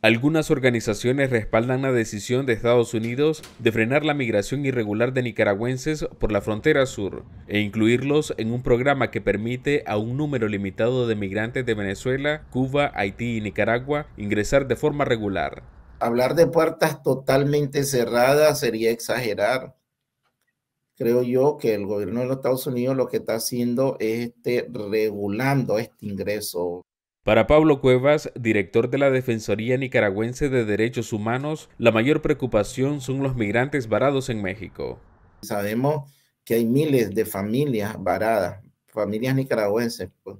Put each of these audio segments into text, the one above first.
Algunas organizaciones respaldan la decisión de Estados Unidos de frenar la migración irregular de nicaragüenses por la frontera sur e incluirlos en un programa que permite a un número limitado de migrantes de Venezuela, Cuba, Haití y Nicaragua ingresar de forma regular. Hablar de puertas totalmente cerradas sería exagerar. Creo yo que el gobierno de los Estados Unidos lo que está haciendo es este, regulando este ingreso para Pablo Cuevas, director de la Defensoría Nicaragüense de Derechos Humanos, la mayor preocupación son los migrantes varados en México. Sabemos que hay miles de familias varadas, familias nicaragüenses pues,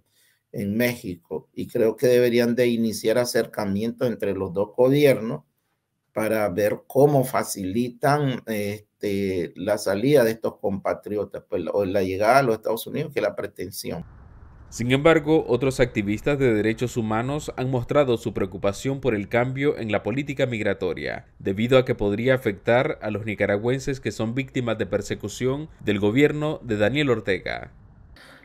en México, y creo que deberían de iniciar acercamiento entre los dos gobiernos para ver cómo facilitan este, la salida de estos compatriotas pues, o la llegada a los Estados Unidos, que es la pretensión. Sin embargo, otros activistas de derechos humanos han mostrado su preocupación por el cambio en la política migratoria, debido a que podría afectar a los nicaragüenses que son víctimas de persecución del gobierno de Daniel Ortega.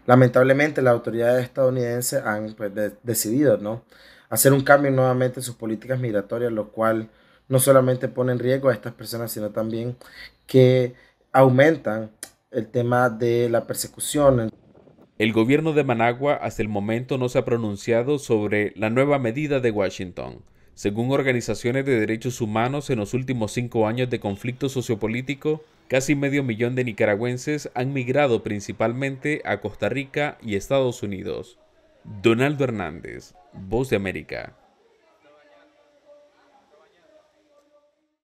Lamentablemente, las autoridades estadounidenses han pues, decidido ¿no? hacer un cambio nuevamente en sus políticas migratorias, lo cual no solamente pone en riesgo a estas personas, sino también que aumentan el tema de la persecución. El gobierno de Managua hasta el momento no se ha pronunciado sobre la nueva medida de Washington. Según organizaciones de derechos humanos, en los últimos cinco años de conflicto sociopolítico, casi medio millón de nicaragüenses han migrado principalmente a Costa Rica y Estados Unidos. Donaldo Hernández, Voz de América.